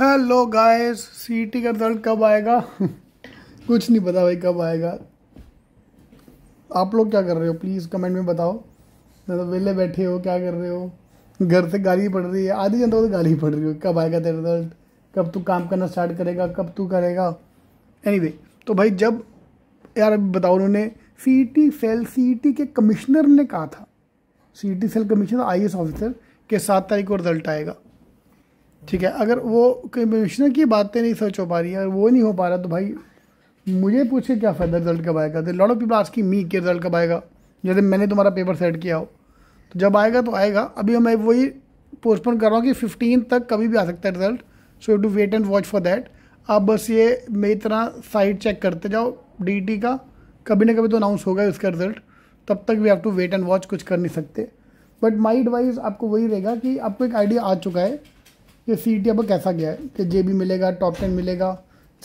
hello guys सीटी का result कब आएगा कुछ नहीं पता भाई कब आएगा आप लोग क्या कर रहे हो प्लीज़ कमेंट में बताओ ना तो वेले बैठे हो क्या कर रहे हो घर से गाली पड़ रही है आधी जनता को तो गाली पड़ रही हो कब आएगा तेरा रिजल्ट कब तू काम करना स्टार्ट करेगा कब तू करेगा एनीवे anyway, तो भाई जब यार अभी बताओ उन्होंने सीटी सेल सीटी के कमिश्नर ने कहा था सीटी सेल कमिश्नर आई ऑफिसर के सात तारीख को रिजल्ट आएगा ठीक है अगर वो कमिश्नर की बातें नहीं सर्च हो पा रही है अगर वो नहीं हो पा रहा तो भाई मुझे पूछे क्या फ़ायदा रिजल्ट कब आएगा लॉट ऑफ पीपल की मी के रिजल्ट कब आएगा जैसे मैंने तुम्हारा पेपर सेट किया हो तो जब आएगा तो आएगा अभी मैं वही पोस्टपोन कर रहा हूँ कि फिफ्टीन तक कभी भी आ सकता है result so you to wait and watch for that आप बस ये मेरी तरह साइट चेक करते जाओ डी का कभी ना कभी तो अनाउंस होगा इसका रिजल्ट तब तक we have to wait and watch कुछ कर नहीं सकते बट माई एडवाइस आपको वही रहेगा कि आपको एक आइडिया आ चुका है ये सी टी अब कैसा गया है कि जे भी मिलेगा टॉप टेन मिलेगा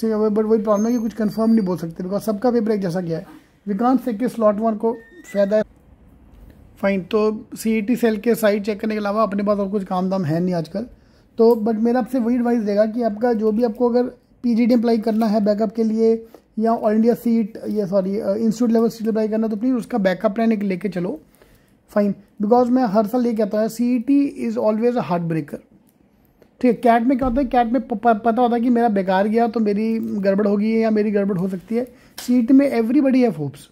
ठीक है बट वही प्रॉब्लम है कि कुछ कंफर्म नहीं बोल सकते बिकॉज सबका पेपर एक जैसा गया है विकांत से किस स्लॉट वन को फायदा है फाइन तो सी ई टी सेल के साइड चेक करने के अलावा अपने पास और कुछ काम दाम है नहीं आजकल तो बट मेरा आपसे वही एडवाइस देगा कि आपका जो भी आपको अगर पी जी डी अप्लाई करना है बैकअप के लिए या ऑल इंडिया सीट या sorry institute level seat apply करना तो प्लीज़ उसका बैकअप प्लान एक लेके चलो फाइन बिकॉज मैं हर साल ये कहता हूँ C E T is always a heart breaker ठीक है कैट में क्या होता है कैट में पता होता है कि मेरा बेकार गया तो मेरी गड़बड़ होगी या मेरी गड़बड़ हो सकती है सीट में एवरीबडी हैव होप्स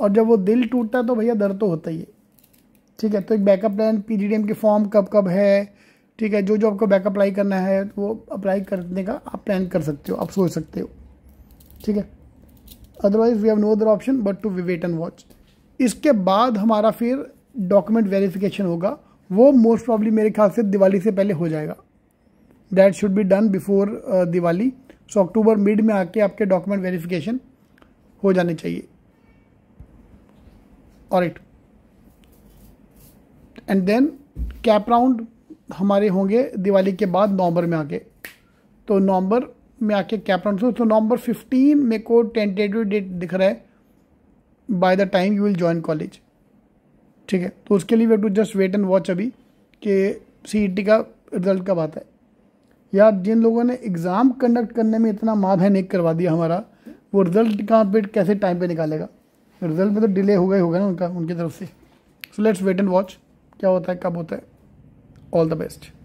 और जब वो दिल टूटता है तो भैया दर्द तो होता ही है ठीक है तो एक backup plan P D M की फॉर्म कब कब है ठीक है जो जो आपको बैकअप अप्लाई करना है वो अप्लाई करने का आप प्लान कर सकते हो आप सोच सकते हो ठीक है otherwise we have no other option but to we wait and watch इसके बाद हमारा फिर डॉक्यूमेंट वेरिफिकेशन होगा वो मोस्ट प्रॉब्ली मेरे ख्याल से दिवाली से पहले हो जाएगा that should be done before Diwali so October mid में आके आपके डॉक्यूमेंट वेरिफिकेशन हो जाने चाहिए और it and then CAP round हमारे होंगे दिवाली के बाद नवंबर में आके तो नवंबर में आके कैप राउंड तो, तो नवंबर फिफ्टीन मेरे को टेंटेटिव डेट दिख रहा है by the time you will join college ठीक है तो उसके लिए we to just wait and watch अभी कि सी e का रिजल्ट कब आता है या जिन लोगों ने एग्ज़ाम कंडक्ट करने में इतना माध है एक करवा दिया हमारा वो रिजल्ट कहाँ पे कैसे टाइम पे निकालेगा रिजल्ट में तो डिले हो गए होगा ना उनका उनकी तरफ से so let's wait and watch क्या होता है कब होता है ऑल द बेस्ट